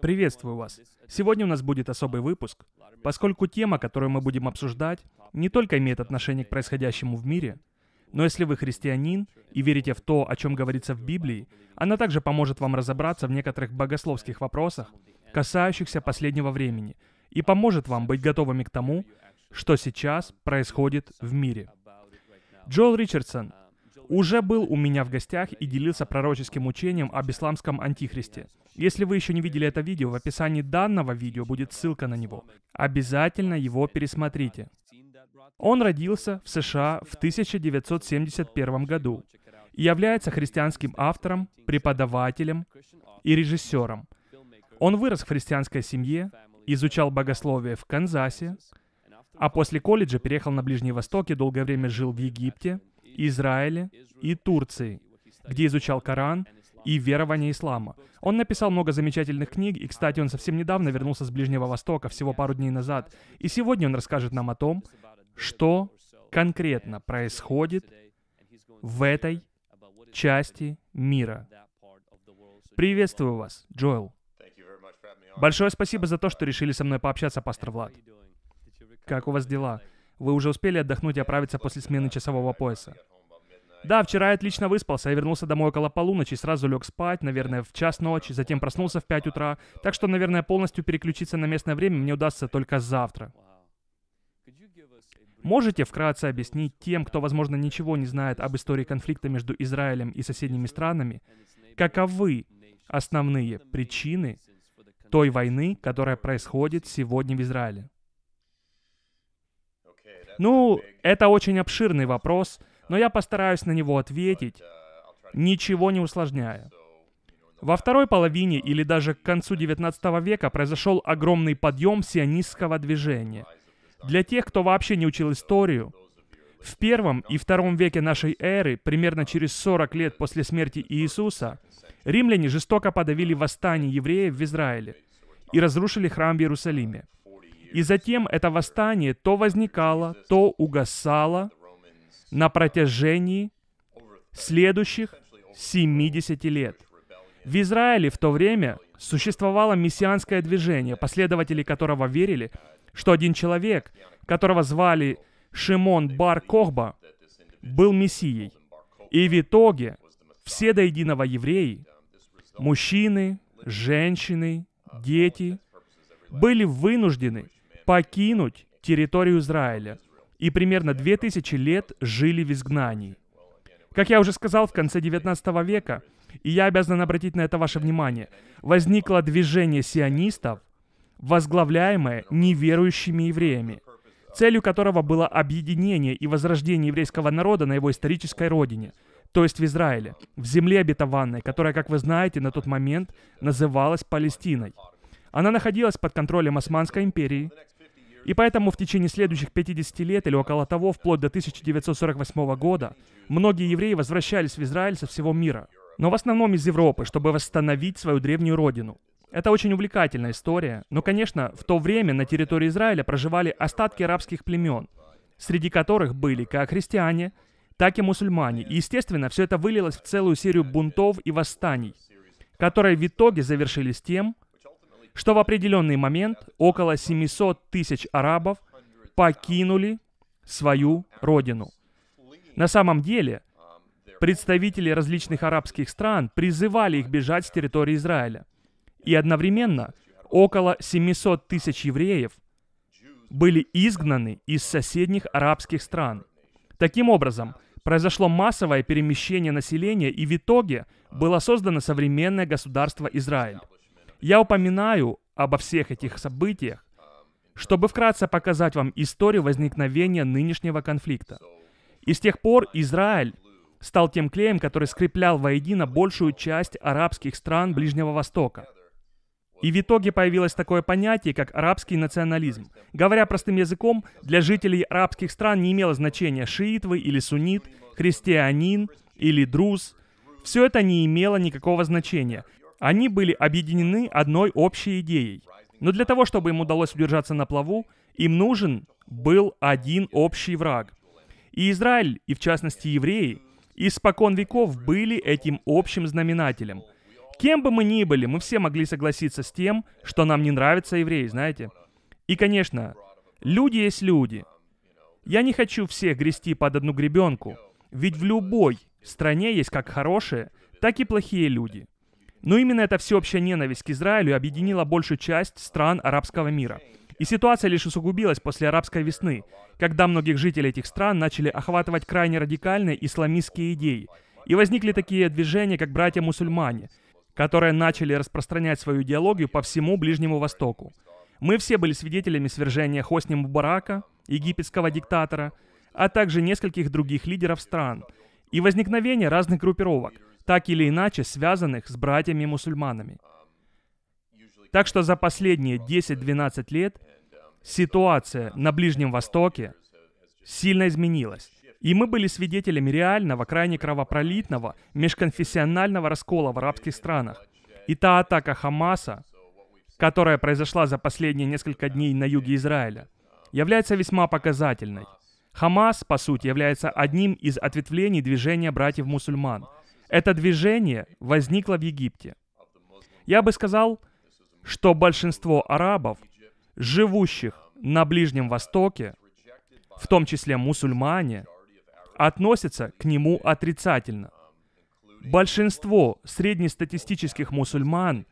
Приветствую вас. Сегодня у нас будет особый выпуск, поскольку тема, которую мы будем обсуждать, не только имеет отношение к происходящему в мире, но если вы христианин и верите в то, о чем говорится в Библии, она также поможет вам разобраться в некоторых богословских вопросах, касающихся последнего времени, и поможет вам быть готовыми к тому, что сейчас происходит в мире. Джоэл Ричардсон уже был у меня в гостях и делился пророческим учением об исламском антихристе. Если вы еще не видели это видео, в описании данного видео будет ссылка на него. Обязательно его пересмотрите. Он родился в США в 1971 году и является христианским автором, преподавателем и режиссером. Он вырос в христианской семье, изучал богословие в Канзасе, а после колледжа переехал на Ближний Восток и долгое время жил в Египте – Израиле и Турции, где изучал Коран и верование ислама. Он написал много замечательных книг, и, кстати, он совсем недавно вернулся с Ближнего Востока, всего пару дней назад. И сегодня он расскажет нам о том, что конкретно происходит в этой части мира. Приветствую вас, Джоэл. Большое спасибо за то, что решили со мной пообщаться, пастор Влад. Как у вас дела? Вы уже успели отдохнуть и оправиться после смены часового пояса? Да, вчера я отлично выспался. Я вернулся домой около полуночи, сразу лег спать, наверное, в час ночи, затем проснулся в 5 утра. Так что, наверное, полностью переключиться на местное время мне удастся только завтра. Можете вкратце объяснить тем, кто, возможно, ничего не знает об истории конфликта между Израилем и соседними странами, каковы основные причины той войны, которая происходит сегодня в Израиле? Ну, это очень обширный вопрос — но я постараюсь на него ответить, ничего не усложняя. Во второй половине или даже к концу XIX века произошел огромный подъем сионистского движения. Для тех, кто вообще не учил историю, в первом и втором веке нашей эры, примерно через 40 лет после смерти Иисуса, римляне жестоко подавили восстание евреев в Израиле и разрушили храм в Иерусалиме. И затем это восстание то возникало, то угасало – на протяжении следующих 70 лет. В Израиле в то время существовало мессианское движение, последователи которого верили, что один человек, которого звали Шимон Бар Кохба, был мессией. И в итоге все до единого евреи, мужчины, женщины, дети, были вынуждены покинуть территорию Израиля – и примерно 2000 лет жили в изгнании. Как я уже сказал, в конце 19 века, и я обязан обратить на это ваше внимание, возникло движение сионистов, возглавляемое неверующими евреями, целью которого было объединение и возрождение еврейского народа на его исторической родине, то есть в Израиле, в земле обетованной, которая, как вы знаете, на тот момент называлась Палестиной. Она находилась под контролем Османской империи, и поэтому в течение следующих 50 лет или около того, вплоть до 1948 года, многие евреи возвращались в Израиль со всего мира, но в основном из Европы, чтобы восстановить свою древнюю родину. Это очень увлекательная история, но, конечно, в то время на территории Израиля проживали остатки арабских племен, среди которых были как христиане, так и мусульмане. И, естественно, все это вылилось в целую серию бунтов и восстаний, которые в итоге завершились тем, что в определенный момент около 700 тысяч арабов покинули свою родину. На самом деле, представители различных арабских стран призывали их бежать с территории Израиля. И одновременно около 700 тысяч евреев были изгнаны из соседних арабских стран. Таким образом, произошло массовое перемещение населения, и в итоге было создано современное государство Израиль. Я упоминаю обо всех этих событиях, чтобы вкратце показать вам историю возникновения нынешнего конфликта. И с тех пор Израиль стал тем клеем, который скреплял воедино большую часть арабских стран Ближнего Востока. И в итоге появилось такое понятие, как арабский национализм. Говоря простым языком, для жителей арабских стран не имело значения шиит вы или суннит, христианин или друз. Все это не имело никакого значения. Они были объединены одной общей идеей. Но для того, чтобы им удалось удержаться на плаву, им нужен был один общий враг. И Израиль, и в частности евреи, испокон веков были этим общим знаменателем. Кем бы мы ни были, мы все могли согласиться с тем, что нам не нравятся евреи, знаете? И, конечно, люди есть люди. Я не хочу всех грести под одну гребенку, ведь в любой стране есть как хорошие, так и плохие люди. Но именно эта всеобщая ненависть к Израилю объединила большую часть стран арабского мира. И ситуация лишь усугубилась после арабской весны, когда многих жителей этих стран начали охватывать крайне радикальные исламистские идеи. И возникли такие движения, как «Братья-мусульмане», которые начали распространять свою идеологию по всему Ближнему Востоку. Мы все были свидетелями свержения Хосни Мубарака, египетского диктатора, а также нескольких других лидеров стран, и возникновения разных группировок – так или иначе связанных с братьями-мусульманами. Так что за последние 10-12 лет ситуация на Ближнем Востоке сильно изменилась. И мы были свидетелями реального, крайне кровопролитного, межконфессионального раскола в арабских странах. И та атака Хамаса, которая произошла за последние несколько дней на юге Израиля, является весьма показательной. Хамас, по сути, является одним из ответвлений движения братьев-мусульман – это движение возникло в Египте. Я бы сказал, что большинство арабов, живущих на Ближнем Востоке, в том числе мусульмане, относятся к нему отрицательно. Большинство среднестатистических мусульман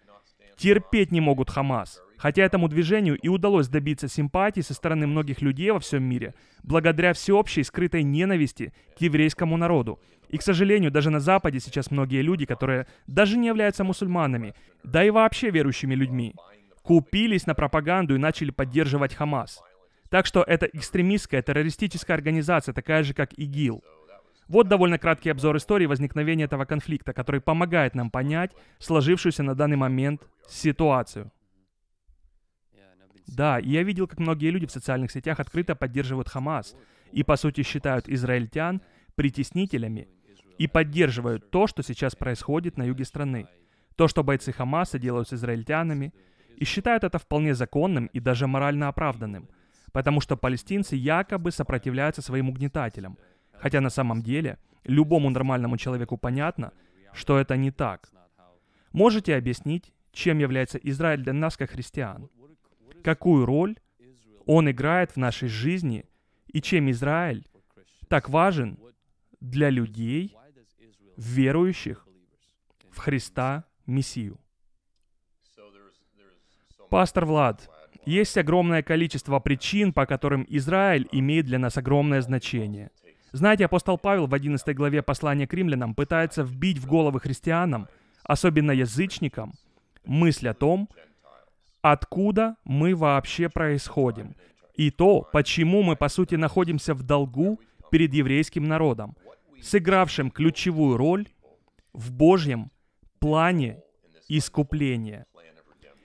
терпеть не могут Хамас, хотя этому движению и удалось добиться симпатии со стороны многих людей во всем мире, благодаря всеобщей скрытой ненависти к еврейскому народу, и, к сожалению, даже на Западе сейчас многие люди, которые даже не являются мусульманами, да и вообще верующими людьми, купились на пропаганду и начали поддерживать Хамас. Так что это экстремистская террористическая организация, такая же, как ИГИЛ. Вот довольно краткий обзор истории возникновения этого конфликта, который помогает нам понять сложившуюся на данный момент ситуацию. Да, я видел, как многие люди в социальных сетях открыто поддерживают Хамас и, по сути, считают израильтян притеснителями, и поддерживают то, что сейчас происходит на юге страны, то, что бойцы Хамаса делают с израильтянами, и считают это вполне законным и даже морально оправданным, потому что палестинцы якобы сопротивляются своим угнетателям, хотя на самом деле любому нормальному человеку понятно, что это не так. Можете объяснить, чем является Израиль для нас как христиан? Какую роль он играет в нашей жизни и чем Израиль так важен для людей, верующих в Христа Мессию. Пастор Влад, есть огромное количество причин, по которым Израиль имеет для нас огромное значение. Знаете, апостол Павел в 11 главе послания к римлянам пытается вбить в головы христианам, особенно язычникам, мысль о том, откуда мы вообще происходим, и то, почему мы, по сути, находимся в долгу перед еврейским народом, сыгравшим ключевую роль в Божьем плане искупления.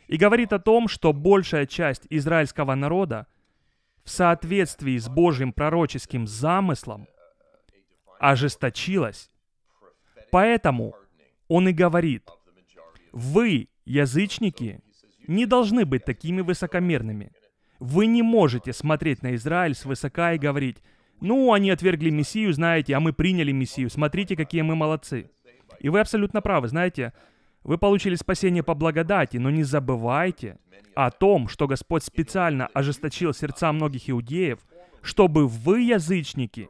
И говорит о том, что большая часть израильского народа в соответствии с Божьим пророческим замыслом ожесточилась. Поэтому он и говорит, вы, язычники, не должны быть такими высокомерными. Вы не можете смотреть на Израиль свысока и говорить, ну, они отвергли Мессию, знаете, а мы приняли Мессию. Смотрите, какие мы молодцы. И вы абсолютно правы, знаете, вы получили спасение по благодати, но не забывайте о том, что Господь специально ожесточил сердца многих иудеев, чтобы вы, язычники,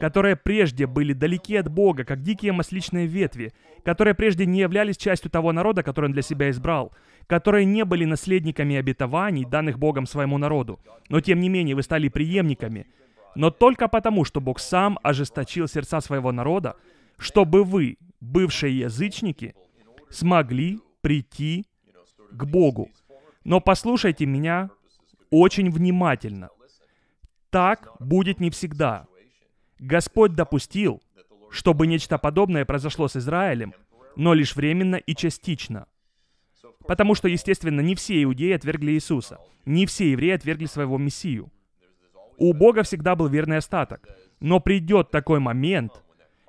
которые прежде были далеки от Бога, как дикие масличные ветви, которые прежде не являлись частью того народа, который он для себя избрал, которые не были наследниками обетований, данных Богом своему народу, но тем не менее вы стали преемниками – но только потому, что Бог сам ожесточил сердца своего народа, чтобы вы, бывшие язычники, смогли прийти к Богу. Но послушайте меня очень внимательно. Так будет не всегда. Господь допустил, чтобы нечто подобное произошло с Израилем, но лишь временно и частично. Потому что, естественно, не все иудеи отвергли Иисуса, не все евреи отвергли своего Мессию – у Бога всегда был верный остаток. Но придет такой момент,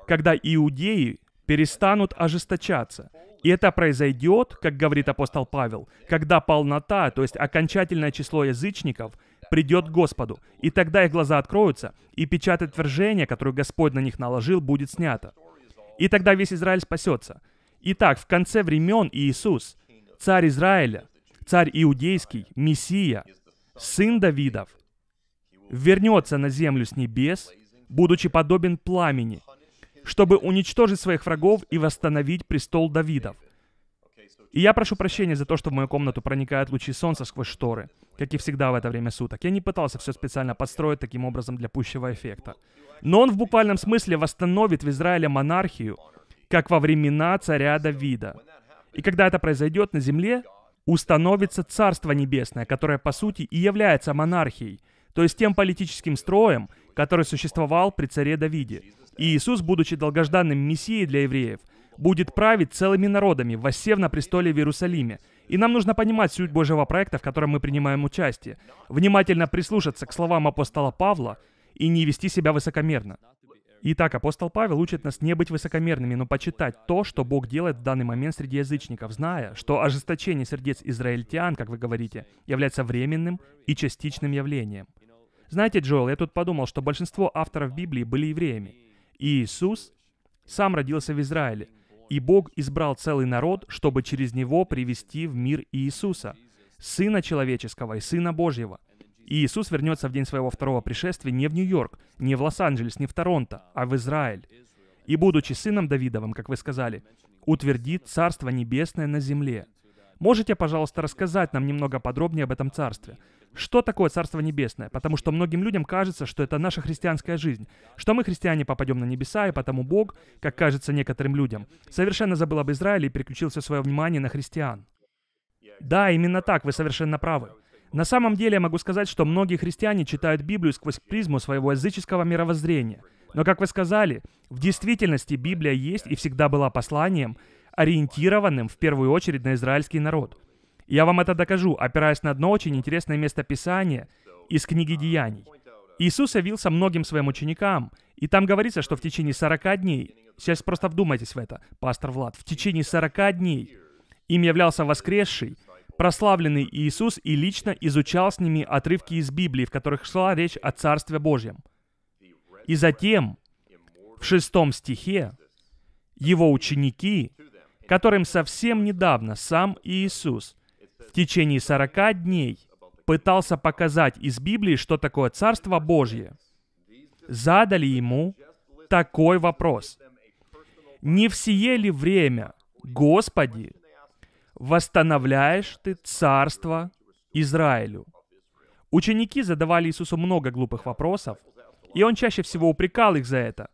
когда иудеи перестанут ожесточаться. И это произойдет, как говорит апостол Павел, когда полнота, то есть окончательное число язычников, придет к Господу. И тогда их глаза откроются, и печать отвержения, которую Господь на них наложил, будет снята. И тогда весь Израиль спасется. Итак, в конце времен Иисус, царь Израиля, царь иудейский, Мессия, сын Давидов, вернется на землю с небес, будучи подобен пламени, чтобы уничтожить своих врагов и восстановить престол Давидов. И я прошу прощения за то, что в мою комнату проникают лучи солнца сквозь шторы, как и всегда в это время суток. Я не пытался все специально подстроить таким образом для пущего эффекта. Но он в буквальном смысле восстановит в Израиле монархию, как во времена царя Давида. И когда это произойдет на земле, установится Царство Небесное, которое по сути и является монархией – то есть тем политическим строем, который существовал при царе Давиде. И Иисус, будучи долгожданным мессией для евреев, будет править целыми народами, воссев на престоле в Иерусалиме. И нам нужно понимать суть Божьего проекта, в котором мы принимаем участие, внимательно прислушаться к словам апостола Павла и не вести себя высокомерно. Итак, апостол Павел учит нас не быть высокомерными, но почитать то, что Бог делает в данный момент среди язычников, зная, что ожесточение сердец израильтян, как вы говорите, является временным и частичным явлением. Знаете, Джоэл, я тут подумал, что большинство авторов Библии были евреями. И Иисус сам родился в Израиле, и Бог избрал целый народ, чтобы через него привести в мир Иисуса, Сына Человеческого и Сына Божьего. И Иисус вернется в день своего второго пришествия не в Нью-Йорк, не в Лос-Анджелес, не в Торонто, а в Израиль. И будучи сыном Давидовым, как вы сказали, утвердит Царство Небесное на земле. Можете, пожалуйста, рассказать нам немного подробнее об этом Царстве? Что такое Царство Небесное? Потому что многим людям кажется, что это наша христианская жизнь, что мы, христиане, попадем на небеса, и потому Бог, как кажется некоторым людям, совершенно забыл об Израиле и переключил свое внимание на христиан. Да, именно так, вы совершенно правы. На самом деле я могу сказать, что многие христиане читают Библию сквозь призму своего языческого мировоззрения. Но, как вы сказали, в действительности Библия есть и всегда была посланием, ориентированным в первую очередь на израильский народ. Я вам это докажу, опираясь на одно очень интересное местописание из книги Деяний. Иисус явился многим своим ученикам, и там говорится, что в течение 40 дней, сейчас просто вдумайтесь в это, пастор Влад, в течение 40 дней им являлся воскресший, прославленный Иисус и лично изучал с ними отрывки из Библии, в которых шла речь о Царстве Божьем. И затем, в шестом стихе, его ученики, которым совсем недавно сам Иисус течение 40 дней пытался показать из Библии, что такое Царство Божье, задали ему такой вопрос. «Не в ли время, Господи, восстановляешь ты Царство Израилю?» Ученики задавали Иисусу много глупых вопросов, и он чаще всего упрекал их за это.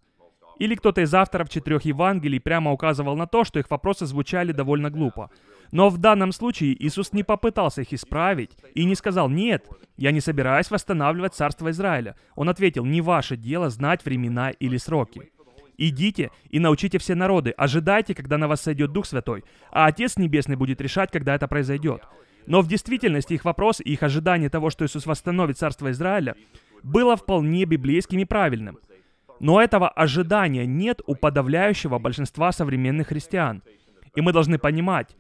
Или кто-то из авторов четырех Евангелий прямо указывал на то, что их вопросы звучали довольно глупо. Но в данном случае Иисус не попытался их исправить и не сказал «Нет, я не собираюсь восстанавливать царство Израиля». Он ответил «Не ваше дело знать времена или сроки». «Идите и научите все народы, ожидайте, когда на вас сойдет Дух Святой, а Отец Небесный будет решать, когда это произойдет». Но в действительности их вопрос и их ожидание того, что Иисус восстановит царство Израиля, было вполне библейским и правильным. Но этого ожидания нет у подавляющего большинства современных христиан. И мы должны понимать,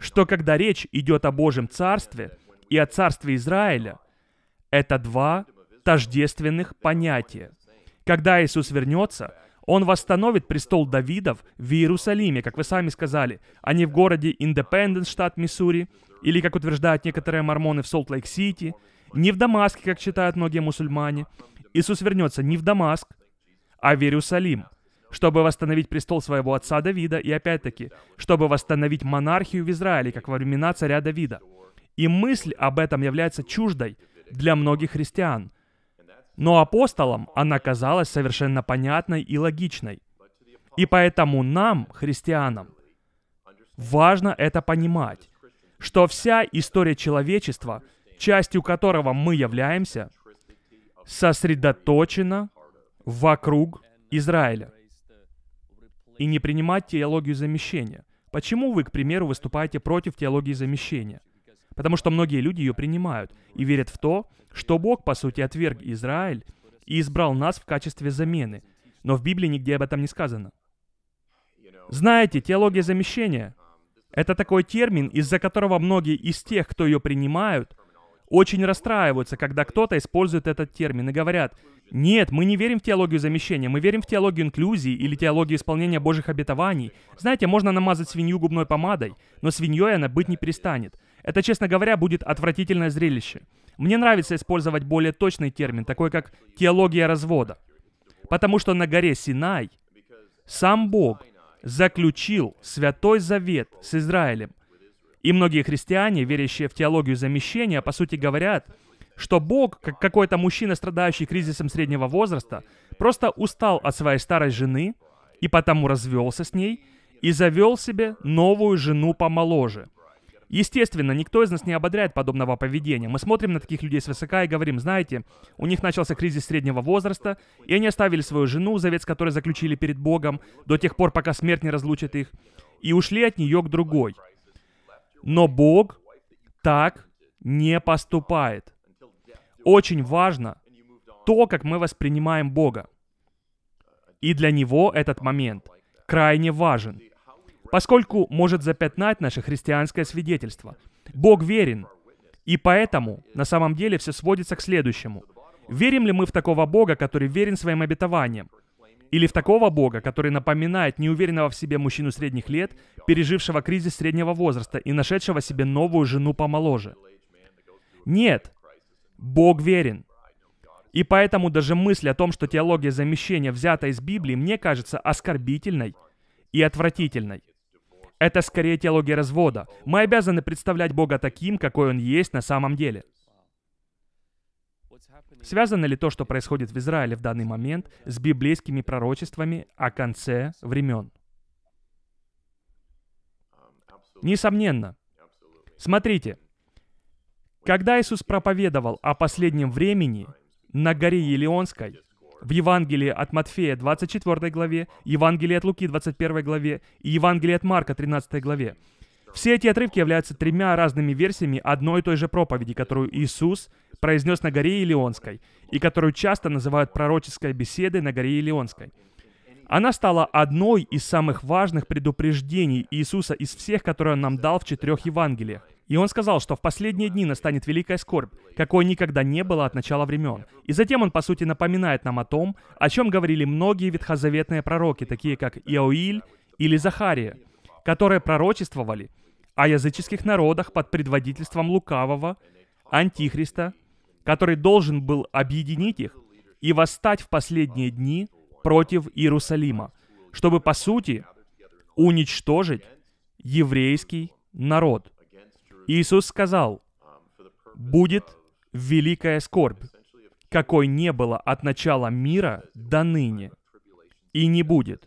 что когда речь идет о Божьем Царстве и о Царстве Израиля, это два тождественных понятия. Когда Иисус вернется, Он восстановит престол Давидов в Иерусалиме, как вы сами сказали, а не в городе Индепенденс, штат Миссури, или, как утверждают некоторые мормоны, в Солт-Лейк-Сити, не в Дамаске, как считают многие мусульмане. Иисус вернется не в Дамаск, а в Иерусалим – чтобы восстановить престол своего отца Давида и опять-таки, чтобы восстановить монархию в Израиле, как во времена царя Давида. И мысль об этом является чуждой для многих христиан. Но апостолам она казалась совершенно понятной и логичной. И поэтому нам, христианам, важно это понимать, что вся история человечества, частью которого мы являемся, сосредоточена вокруг Израиля и не принимать теологию замещения. Почему вы, к примеру, выступаете против теологии замещения? Потому что многие люди ее принимают и верят в то, что Бог, по сути, отверг Израиль и избрал нас в качестве замены. Но в Библии нигде об этом не сказано. Знаете, теология замещения — это такой термин, из-за которого многие из тех, кто ее принимают, очень расстраиваются, когда кто-то использует этот термин и говорят, «Нет, мы не верим в теологию замещения, мы верим в теологию инклюзии или теологию исполнения Божьих обетований. Знаете, можно намазать свинью губной помадой, но свиньей она быть не перестанет. Это, честно говоря, будет отвратительное зрелище. Мне нравится использовать более точный термин, такой как «теология развода». Потому что на горе Синай сам Бог заключил Святой Завет с Израилем, и многие христиане, верящие в теологию замещения, по сути говорят, что Бог, как какой-то мужчина, страдающий кризисом среднего возраста, просто устал от своей старой жены и потому развелся с ней и завел себе новую жену помоложе. Естественно, никто из нас не ободряет подобного поведения. Мы смотрим на таких людей свысока и говорим, знаете, у них начался кризис среднего возраста, и они оставили свою жену, завет с которой заключили перед Богом, до тех пор, пока смерть не разлучит их, и ушли от нее к другой – но Бог так не поступает. Очень важно то, как мы воспринимаем Бога. И для него этот момент крайне важен, поскольку может запятнать наше христианское свидетельство. Бог верен, и поэтому на самом деле все сводится к следующему. Верим ли мы в такого Бога, который верен своим обетованиям? Или в такого бога, который напоминает неуверенного в себе мужчину средних лет, пережившего кризис среднего возраста и нашедшего себе новую жену помоложе. Нет, Бог верен. И поэтому даже мысль о том, что теология замещения взята из Библии, мне кажется оскорбительной и отвратительной. Это скорее теология развода. Мы обязаны представлять Бога таким, какой Он есть на самом деле. Связано ли то, что происходит в Израиле в данный момент, с библейскими пророчествами о конце времен? Um, Несомненно. Смотрите, когда Иисус проповедовал о последнем времени на горе Елеонской, в Евангелии от Матфея 24 главе, Евангелии от Луки 21 главе и Евангелии от Марка 13 главе, все эти отрывки являются тремя разными версиями одной и той же проповеди, которую Иисус произнес на горе Илионской, и которую часто называют пророческой беседой на горе Илионской. Она стала одной из самых важных предупреждений Иисуса из всех, которые он нам дал в четырех Евангелиях. И он сказал, что в последние дни настанет великая скорбь, какой никогда не было от начала времен. И затем он, по сути, напоминает нам о том, о чем говорили многие ветхозаветные пророки, такие как Иоиль или Захария, которые пророчествовали – о языческих народах под предводительством лукавого антихриста, который должен был объединить их и восстать в последние дни против Иерусалима, чтобы, по сути, уничтожить еврейский народ. Иисус сказал, «Будет великая скорбь, какой не было от начала мира до ныне, и не будет».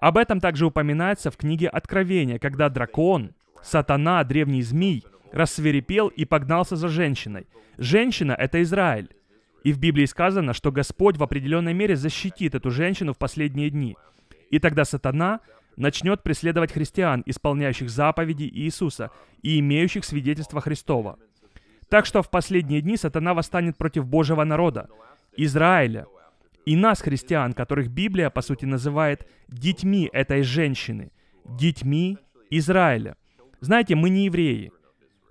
Об этом также упоминается в книге Откровения, когда дракон, Сатана, древний змей, рассверепел и погнался за женщиной. Женщина — это Израиль. И в Библии сказано, что Господь в определенной мере защитит эту женщину в последние дни. И тогда сатана начнет преследовать христиан, исполняющих заповеди Иисуса и имеющих свидетельство Христова. Так что в последние дни сатана восстанет против Божьего народа, Израиля, и нас, христиан, которых Библия, по сути, называет детьми этой женщины, детьми Израиля – знаете, мы не евреи,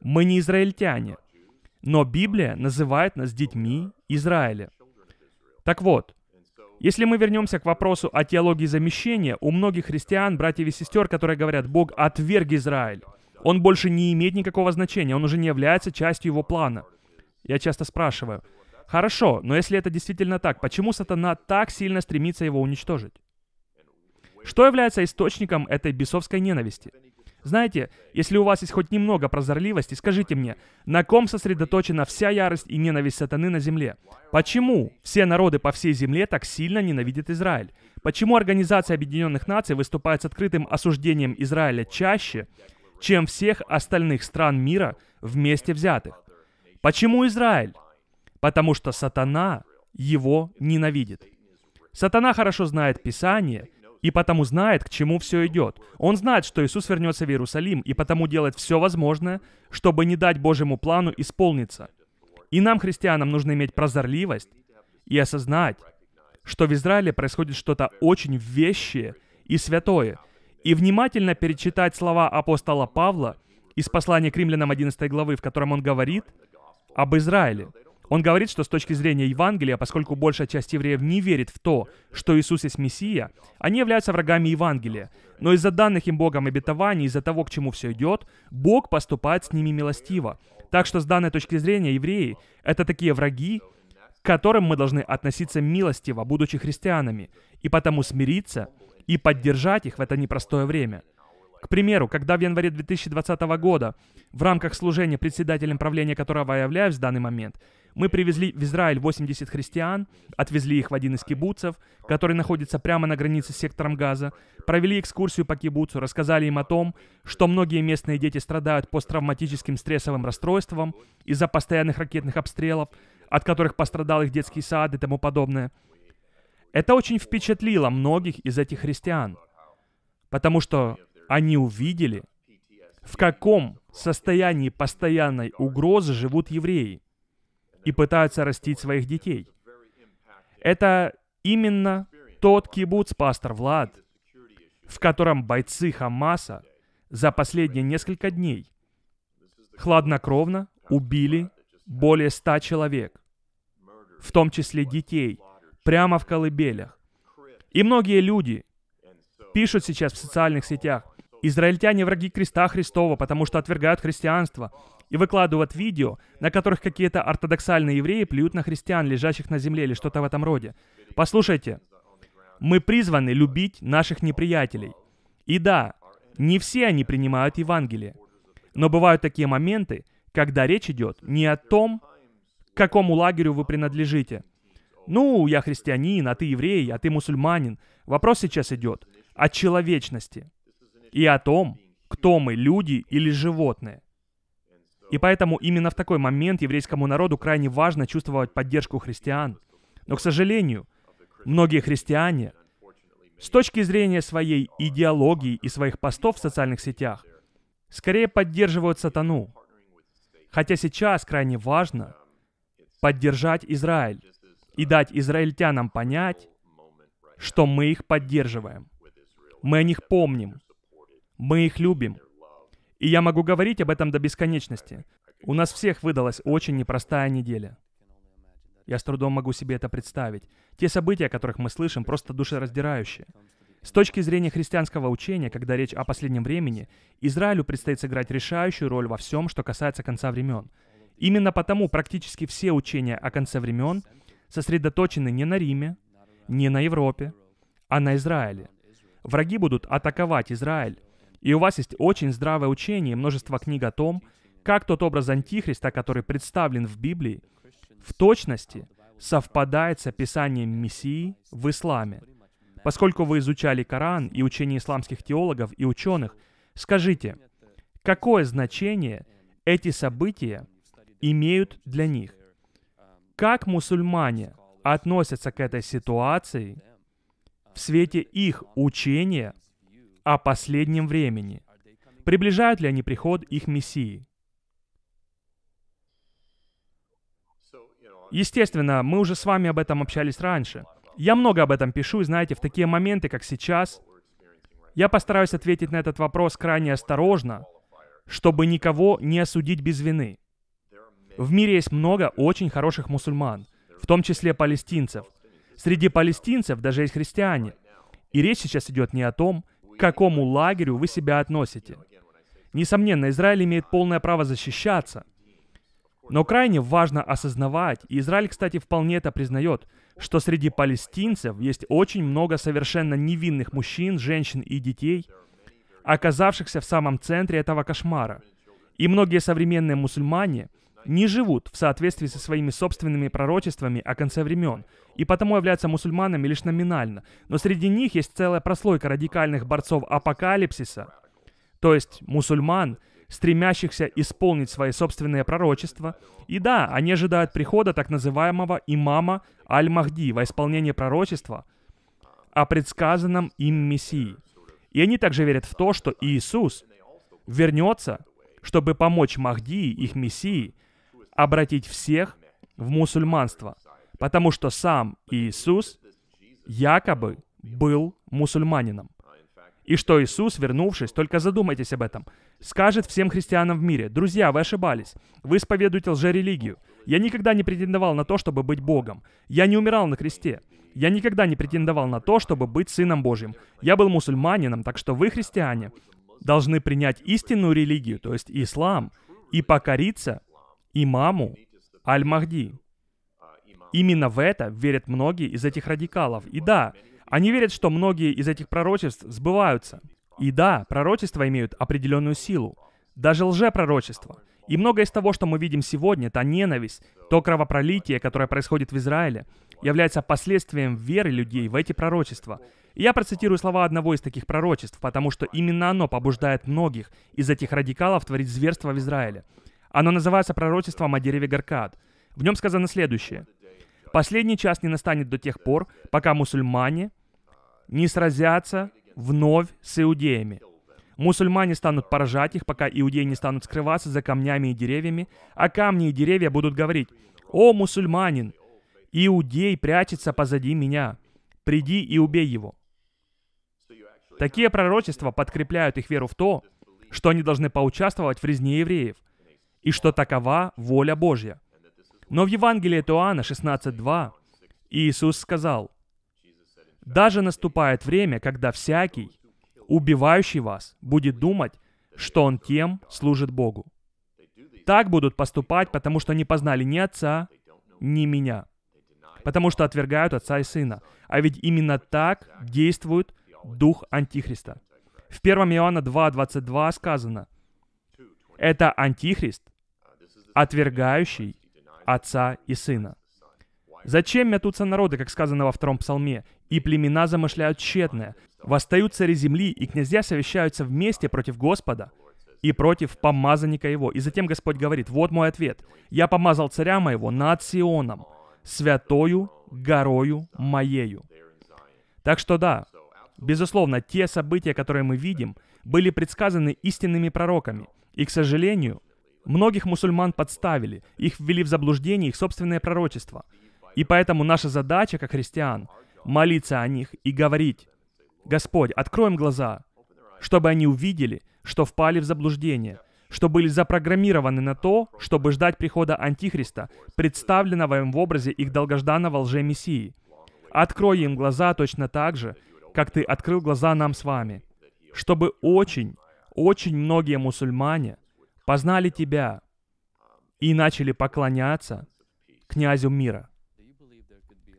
мы не израильтяне, но Библия называет нас детьми Израиля. Так вот, если мы вернемся к вопросу о теологии замещения, у многих христиан, братьев и сестер, которые говорят, Бог отверг Израиль, он больше не имеет никакого значения, он уже не является частью его плана. Я часто спрашиваю, хорошо, но если это действительно так, почему сатана так сильно стремится его уничтожить? Что является источником этой бесовской ненависти? Знаете, если у вас есть хоть немного прозорливости, скажите мне, на ком сосредоточена вся ярость и ненависть сатаны на земле? Почему все народы по всей земле так сильно ненавидят Израиль? Почему Организация Объединенных Наций выступает с открытым осуждением Израиля чаще, чем всех остальных стран мира вместе взятых? Почему Израиль? Потому что сатана его ненавидит. Сатана хорошо знает Писание – и потому знает, к чему все идет. Он знает, что Иисус вернется в Иерусалим, и потому делает все возможное, чтобы не дать Божьему плану исполниться. И нам, христианам, нужно иметь прозорливость и осознать, что в Израиле происходит что-то очень вещее и святое, и внимательно перечитать слова апостола Павла из послания к римлянам 11 главы, в котором он говорит об Израиле – он говорит, что с точки зрения Евангелия, поскольку большая часть евреев не верит в то, что Иисус есть Мессия, они являются врагами Евангелия. Но из-за данных им Богом обетований, из-за того, к чему все идет, Бог поступает с ними милостиво. Так что с данной точки зрения евреи — это такие враги, к которым мы должны относиться милостиво, будучи христианами, и потому смириться и поддержать их в это непростое время — к примеру, когда в январе 2020 года, в рамках служения председателем правления которого я являюсь в данный момент, мы привезли в Израиль 80 христиан, отвезли их в один из кибуцев, который находится прямо на границе с сектором Газа, провели экскурсию по кибуцу, рассказали им о том, что многие местные дети страдают посттравматическим стрессовым расстройством из-за постоянных ракетных обстрелов, от которых пострадал их детский сад и тому подобное. Это очень впечатлило многих из этих христиан, потому что они увидели, в каком состоянии постоянной угрозы живут евреи и пытаются растить своих детей. Это именно тот кибуц, пастор Влад, в котором бойцы Хамаса за последние несколько дней хладнокровно убили более ста человек, в том числе детей, прямо в колыбелях. И многие люди пишут сейчас в социальных сетях, Израильтяне враги креста Христова, потому что отвергают христианство, и выкладывают видео, на которых какие-то ортодоксальные евреи плюют на христиан, лежащих на земле или что-то в этом роде. Послушайте, мы призваны любить наших неприятелей. И да, не все они принимают Евангелие. Но бывают такие моменты, когда речь идет не о том, к какому лагерю вы принадлежите. Ну, я христианин, а ты еврей, а ты мусульманин. Вопрос сейчас идет о человечности и о том, кто мы, люди или животные. И поэтому именно в такой момент еврейскому народу крайне важно чувствовать поддержку христиан. Но, к сожалению, многие христиане, с точки зрения своей идеологии и своих постов в социальных сетях, скорее поддерживают сатану. Хотя сейчас крайне важно поддержать Израиль и дать израильтянам понять, что мы их поддерживаем. Мы о них помним, мы их любим. И я могу говорить об этом до бесконечности. У нас всех выдалась очень непростая неделя. Я с трудом могу себе это представить. Те события, о которых мы слышим, просто душераздирающие. С точки зрения христианского учения, когда речь о последнем времени, Израилю предстоит сыграть решающую роль во всем, что касается конца времен. Именно потому практически все учения о конце времен сосредоточены не на Риме, не на Европе, а на Израиле. Враги будут атаковать Израиль, и у вас есть очень здравое учение множество книг о том, как тот образ Антихриста, который представлен в Библии, в точности совпадает с описанием Мессии в исламе. Поскольку вы изучали Коран и учение исламских теологов и ученых, скажите, какое значение эти события имеют для них? Как мусульмане относятся к этой ситуации в свете их учения о последнем времени. Приближают ли они приход их Мессии? Естественно, мы уже с вами об этом общались раньше. Я много об этом пишу, и знаете, в такие моменты, как сейчас, я постараюсь ответить на этот вопрос крайне осторожно, чтобы никого не осудить без вины. В мире есть много очень хороших мусульман, в том числе палестинцев. Среди палестинцев даже есть христиане. И речь сейчас идет не о том, к какому лагерю вы себя относите. Несомненно, Израиль имеет полное право защищаться. Но крайне важно осознавать, и Израиль, кстати, вполне это признает, что среди палестинцев есть очень много совершенно невинных мужчин, женщин и детей, оказавшихся в самом центре этого кошмара. И многие современные мусульмане – не живут в соответствии со своими собственными пророчествами о конце времен, и потому являются мусульманами лишь номинально, но среди них есть целая прослойка радикальных борцов апокалипсиса, то есть мусульман, стремящихся исполнить свои собственные пророчества. И да, они ожидают прихода так называемого имама Аль-Махди во исполнение пророчества о предсказанном им Мессии. И они также верят в то, что Иисус вернется, чтобы помочь Махди, их Мессии, обратить всех в мусульманство, потому что сам Иисус якобы был мусульманином. И что Иисус, вернувшись, только задумайтесь об этом, скажет всем христианам в мире, «Друзья, вы ошибались, вы исповедуете лжерелигию. Я никогда не претендовал на то, чтобы быть Богом. Я не умирал на кресте. Я никогда не претендовал на то, чтобы быть Сыном Божьим. Я был мусульманином, так что вы, христиане, должны принять истинную религию, то есть ислам, и покориться имаму Аль-Махди. Именно в это верят многие из этих радикалов. И да, они верят, что многие из этих пророчеств сбываются. И да, пророчества имеют определенную силу. Даже лжепророчества. И многое из того, что мы видим сегодня, та ненависть, то кровопролитие, которое происходит в Израиле, является последствием веры людей в эти пророчества. И я процитирую слова одного из таких пророчеств, потому что именно оно побуждает многих из этих радикалов творить зверство в Израиле. Оно называется пророчеством о дереве Гаркад. В нем сказано следующее. «Последний час не настанет до тех пор, пока мусульмане не сразятся вновь с иудеями. Мусульмане станут поражать их, пока иудеи не станут скрываться за камнями и деревьями, а камни и деревья будут говорить, «О, мусульманин, иудей прячется позади меня, приди и убей его». Такие пророчества подкрепляют их веру в то, что они должны поучаствовать в резне евреев, и что такова воля Божья. Но в Евангелии от Иоанна 16.2 Иисус сказал, «Даже наступает время, когда всякий, убивающий вас, будет думать, что он тем служит Богу. Так будут поступать, потому что не познали ни Отца, ни Меня, потому что отвергают Отца и Сына. А ведь именно так действует Дух Антихриста. В 1 Иоанна 2.22 сказано – это антихрист, отвергающий Отца и Сына. Зачем мятутся народы, как сказано во втором псалме, и племена замышляют тщетное? Восстают цари земли, и князья совещаются вместе против Господа и против помазанника его. И затем Господь говорит, вот мой ответ. Я помазал царя моего над Сионом, святою горою моею. Так что да, безусловно, те события, которые мы видим, были предсказаны истинными пророками – и, к сожалению, многих мусульман подставили, их ввели в заблуждение их собственное пророчество. И поэтому наша задача, как христиан, молиться о них и говорить, «Господь, откроем глаза, чтобы они увидели, что впали в заблуждение, что были запрограммированы на то, чтобы ждать прихода Антихриста, представленного им в образе их долгожданного лже-мессии. Открой им глаза точно так же, как ты открыл глаза нам с вами, чтобы очень очень многие мусульмане познали тебя и начали поклоняться князю мира.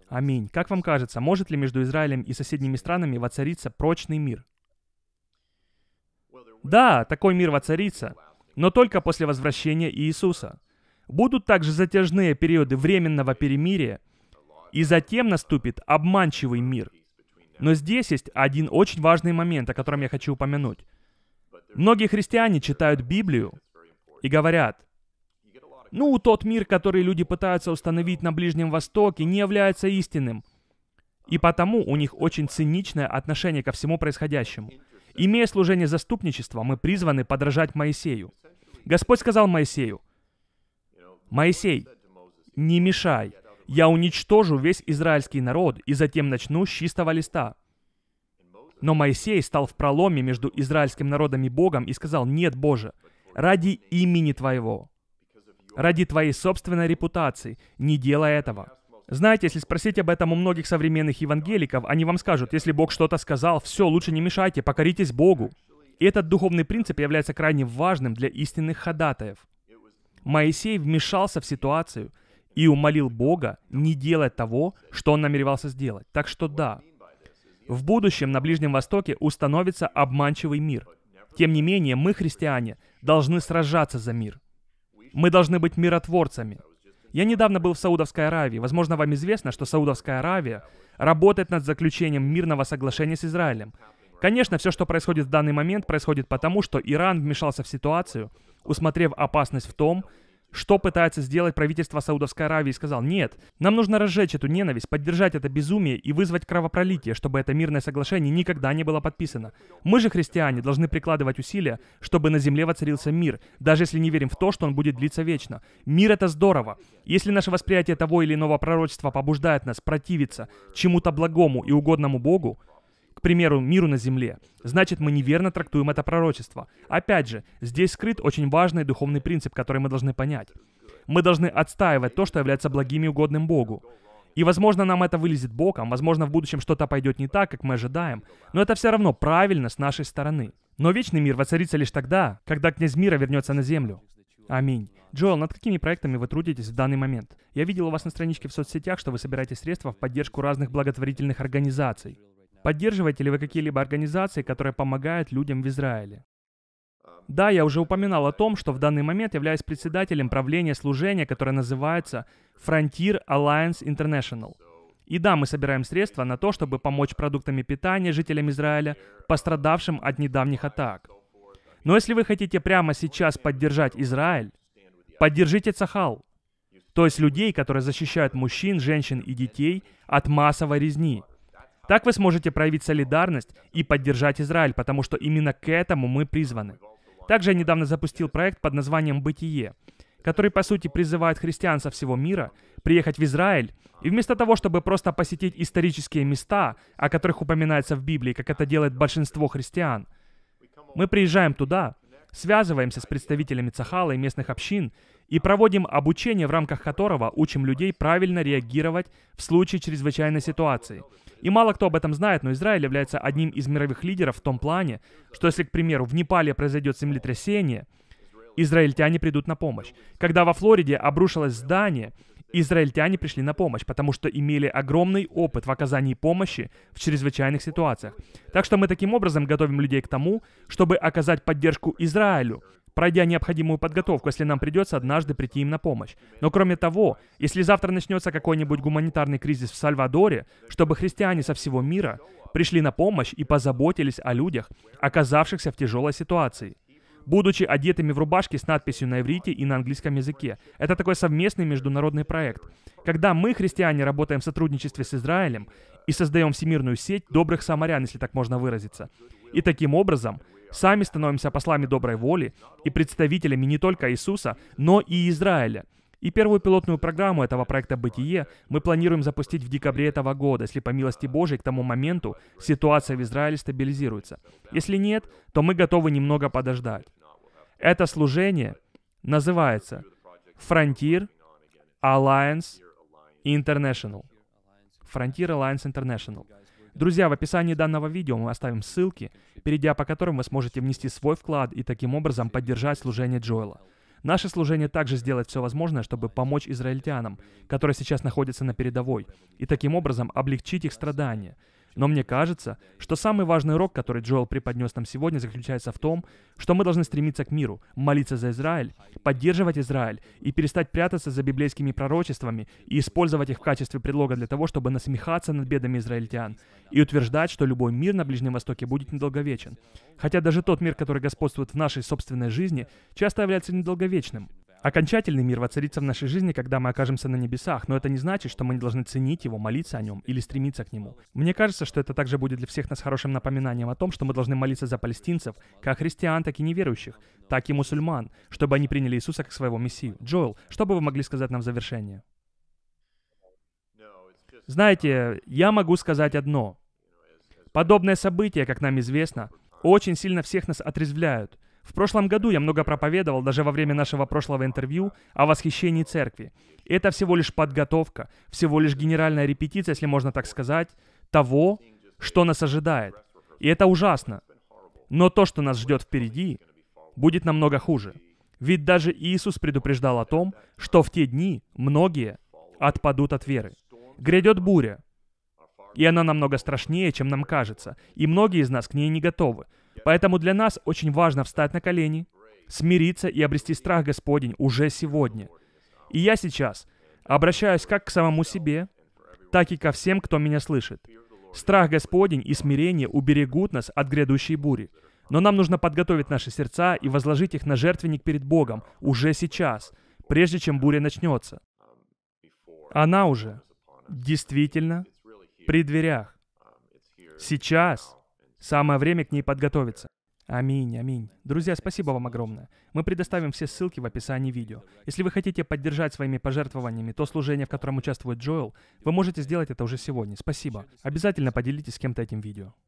Аминь. Как вам кажется, может ли между Израилем и соседними странами воцариться прочный мир? Да, такой мир воцарится, но только после возвращения Иисуса. Будут также затяжные периоды временного перемирия, и затем наступит обманчивый мир. Но здесь есть один очень важный момент, о котором я хочу упомянуть. Многие христиане читают Библию и говорят, ну, тот мир, который люди пытаются установить на Ближнем Востоке, не является истинным. И потому у них очень циничное отношение ко всему происходящему. Имея служение заступничества, мы призваны подражать Моисею. Господь сказал Моисею, «Моисей, не мешай, я уничтожу весь израильский народ и затем начну с чистого листа». Но Моисей стал в проломе между израильским народом и Богом и сказал, «Нет, Боже, ради имени Твоего, ради Твоей собственной репутации, не делай этого». Знаете, если спросить об этом у многих современных евангеликов, они вам скажут, если Бог что-то сказал, все, лучше не мешайте, покоритесь Богу. И этот духовный принцип является крайне важным для истинных ходатаев. Моисей вмешался в ситуацию и умолил Бога не делать того, что он намеревался сделать. Так что да, в будущем на Ближнем Востоке установится обманчивый мир. Тем не менее, мы, христиане, должны сражаться за мир. Мы должны быть миротворцами. Я недавно был в Саудовской Аравии. Возможно, вам известно, что Саудовская Аравия работает над заключением мирного соглашения с Израилем. Конечно, все, что происходит в данный момент, происходит потому, что Иран вмешался в ситуацию, усмотрев опасность в том, что пытается сделать правительство Саудовской Аравии, сказал, нет, нам нужно разжечь эту ненависть, поддержать это безумие и вызвать кровопролитие, чтобы это мирное соглашение никогда не было подписано. Мы же, христиане, должны прикладывать усилия, чтобы на земле воцарился мир, даже если не верим в то, что он будет длиться вечно. Мир — это здорово. Если наше восприятие того или иного пророчества побуждает нас противиться чему-то благому и угодному Богу, к примеру, миру на земле, значит мы неверно трактуем это пророчество. Опять же, здесь скрыт очень важный духовный принцип, который мы должны понять. Мы должны отстаивать то, что является благим и угодным Богу. И, возможно, нам это вылезет боком, возможно, в будущем что-то пойдет не так, как мы ожидаем, но это все равно правильно с нашей стороны. Но вечный мир воцарится лишь тогда, когда князь мира вернется на землю. Аминь. Джоэл, над какими проектами вы трудитесь в данный момент? Я видел у вас на страничке в соцсетях, что вы собираете средства в поддержку разных благотворительных организаций. Поддерживаете ли вы какие-либо организации, которые помогают людям в Израиле? Да, я уже упоминал о том, что в данный момент являюсь председателем правления служения, которое называется Frontier Alliance International. И да, мы собираем средства на то, чтобы помочь продуктами питания жителям Израиля, пострадавшим от недавних атак. Но если вы хотите прямо сейчас поддержать Израиль, поддержите Цахал, то есть людей, которые защищают мужчин, женщин и детей от массовой резни – так вы сможете проявить солидарность и поддержать Израиль, потому что именно к этому мы призваны. Также я недавно запустил проект под названием «Бытие», который, по сути, призывает христиан со всего мира приехать в Израиль, и вместо того, чтобы просто посетить исторические места, о которых упоминается в Библии, как это делает большинство христиан, мы приезжаем туда, связываемся с представителями Цахала и местных общин и проводим обучение, в рамках которого учим людей правильно реагировать в случае чрезвычайной ситуации. И мало кто об этом знает, но Израиль является одним из мировых лидеров в том плане, что если, к примеру, в Непале произойдет землетрясение, израильтяне придут на помощь. Когда во Флориде обрушилось здание, израильтяне пришли на помощь, потому что имели огромный опыт в оказании помощи в чрезвычайных ситуациях. Так что мы таким образом готовим людей к тому, чтобы оказать поддержку Израилю пройдя необходимую подготовку, если нам придется однажды прийти им на помощь. Но кроме того, если завтра начнется какой-нибудь гуманитарный кризис в Сальвадоре, чтобы христиане со всего мира пришли на помощь и позаботились о людях, оказавшихся в тяжелой ситуации будучи одетыми в рубашки с надписью на иврите и на английском языке. Это такой совместный международный проект. Когда мы, христиане, работаем в сотрудничестве с Израилем и создаем всемирную сеть добрых самарян, если так можно выразиться. И таким образом сами становимся послами доброй воли и представителями не только Иисуса, но и Израиля. И первую пилотную программу этого проекта «Бытие» мы планируем запустить в декабре этого года, если по милости Божией к тому моменту ситуация в Израиле стабилизируется. Если нет, то мы готовы немного подождать. Это служение называется Frontier Alliance International. Frontier Alliance International. Друзья, в описании данного видео мы оставим ссылки, перейдя по которым вы сможете внести свой вклад и таким образом поддержать служение Джоэла. Наше служение также сделает все возможное, чтобы помочь израильтянам, которые сейчас находятся на передовой, и таким образом облегчить их страдания – но мне кажется, что самый важный урок, который Джоэл преподнес нам сегодня, заключается в том, что мы должны стремиться к миру, молиться за Израиль, поддерживать Израиль и перестать прятаться за библейскими пророчествами и использовать их в качестве предлога для того, чтобы насмехаться над бедами израильтян и утверждать, что любой мир на Ближнем Востоке будет недолговечен. Хотя даже тот мир, который господствует в нашей собственной жизни, часто является недолговечным. Окончательный мир воцарится в нашей жизни, когда мы окажемся на небесах, но это не значит, что мы не должны ценить его, молиться о нем или стремиться к нему. Мне кажется, что это также будет для всех нас хорошим напоминанием о том, что мы должны молиться за палестинцев, как христиан, так и неверующих, так и мусульман, чтобы они приняли Иисуса как своего Мессию. Джоэл, что бы вы могли сказать нам в завершение? Знаете, я могу сказать одно. Подобное событие, как нам известно, очень сильно всех нас отрезвляют – в прошлом году я много проповедовал, даже во время нашего прошлого интервью, о восхищении церкви. Это всего лишь подготовка, всего лишь генеральная репетиция, если можно так сказать, того, что нас ожидает. И это ужасно. Но то, что нас ждет впереди, будет намного хуже. Ведь даже Иисус предупреждал о том, что в те дни многие отпадут от веры. Грядет буря, и она намного страшнее, чем нам кажется, и многие из нас к ней не готовы. Поэтому для нас очень важно встать на колени, смириться и обрести страх Господень уже сегодня. И я сейчас обращаюсь как к самому себе, так и ко всем, кто меня слышит. Страх Господень и смирение уберегут нас от грядущей бури. Но нам нужно подготовить наши сердца и возложить их на жертвенник перед Богом уже сейчас, прежде чем буря начнется. Она уже действительно при дверях. Сейчас Самое время к ней подготовиться. Аминь, аминь. Друзья, спасибо вам огромное. Мы предоставим все ссылки в описании видео. Если вы хотите поддержать своими пожертвованиями то служение, в котором участвует Джоэл, вы можете сделать это уже сегодня. Спасибо. Обязательно поделитесь с кем-то этим видео.